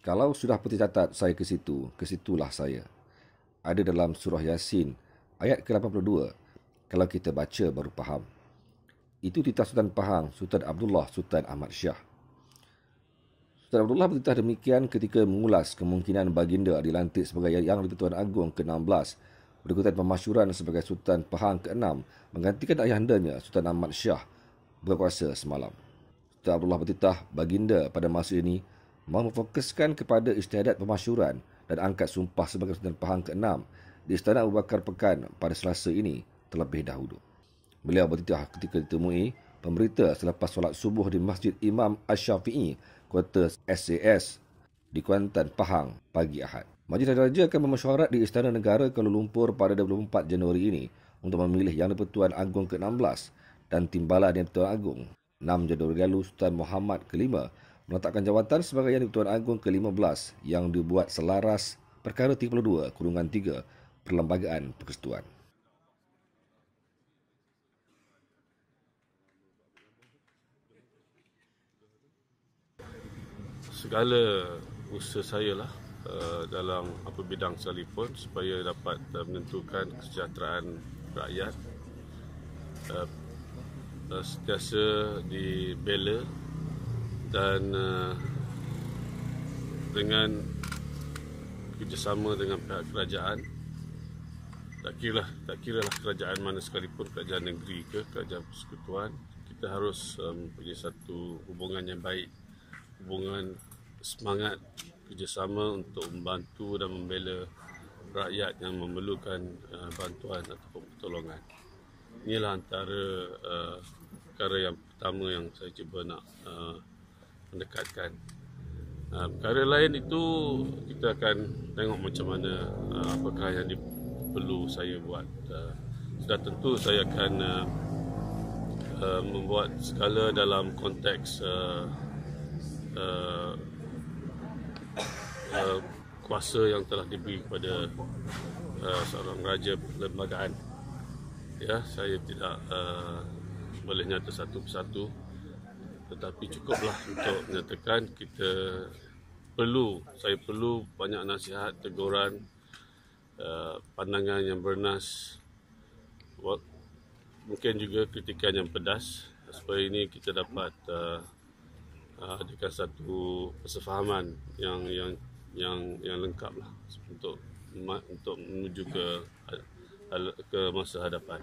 Kalau sudah putih catat saya ke situ, ke situlah saya. Ada dalam surah Yasin ayat ke-82. Kalau kita baca baru faham. Itu titah Sultan Pahang, Sultan Abdullah Sultan Ahmad Syah. Sultan Abdullah bertitah demikian ketika mengulas kemungkinan baginda dilantik sebagai Yang Tuan Agung ke-16 berikutan pemasyuran sebagai Sultan Pahang ke-6 menggantikan ayahandanya Sultan Ahmad Syah berkuasa semalam. Sultan Abdullah bertitah baginda pada masa ini mahu memfokuskan kepada istiadat pemasyuran dan angkat sumpah sebagai Sultan Pahang ke-6 di Istana Abu Bakar Pekan pada selasa ini terlebih dahulu. Beliau bertitah ketika ditemui pemerintah selepas solat subuh di Masjid Imam ash shafii kota SAS di Kuantan, Pahang pagi Ahad. Majlis Raja akan bermesyuarat di Istana Negara Kuala Lumpur pada 24 Januari ini untuk memilih Yang di-Pertuan Agong ke-16 dan Timbalan Yang di-Pertuan Agong 6 Jadul Galu Sultan Muhammad ke-5 meletakkan jawatan sebagai Yang di-Pertuan Agong ke-15 yang dibuat selaras perkara 32 kurungan 3 Perlembagaan Persekutuan. Segala usaha saya lah eh, dalam apa bidang sekalipun supaya dapat eh, menentukan kesejahteraan rakyat uh, uh, sentiasa dibela dan eh, dengan kerjasama dengan pihak kerajaan tak kira lah tak kira lah kerajaan mana sekalipun kerajaan negeri ke kerajaan persekutuan kita harus mempunyai um, satu hubungan yang baik hubungan semangat kerjasama untuk membantu dan membela rakyat yang memerlukan uh, bantuan ataupun pertolongan inilah antara uh, perkara yang pertama yang saya cuba nak uh, mendekatkan. uh, ah, perkara lain itu kita akan tengok macam mana uh, apakah yang di, perlu saya buat uh, sudah tentu saya akan uh, uh, membuat segala dalam konteks uh, uh, uh, kuasa yang telah diberi kepada uh, seorang raja perlembagaan ya saya tidak uh, boleh nyata satu persatu tetapi cukuplah untuk menyatakan kita perlu saya perlu banyak nasihat teguran eh, pandangan yang bernas mungkin juga kritikan yang pedas supaya ini kita dapat eh, eh, adakan satu persefahaman yang yang yang yang lengkap lah untuk untuk menuju ke ke masa hadapan.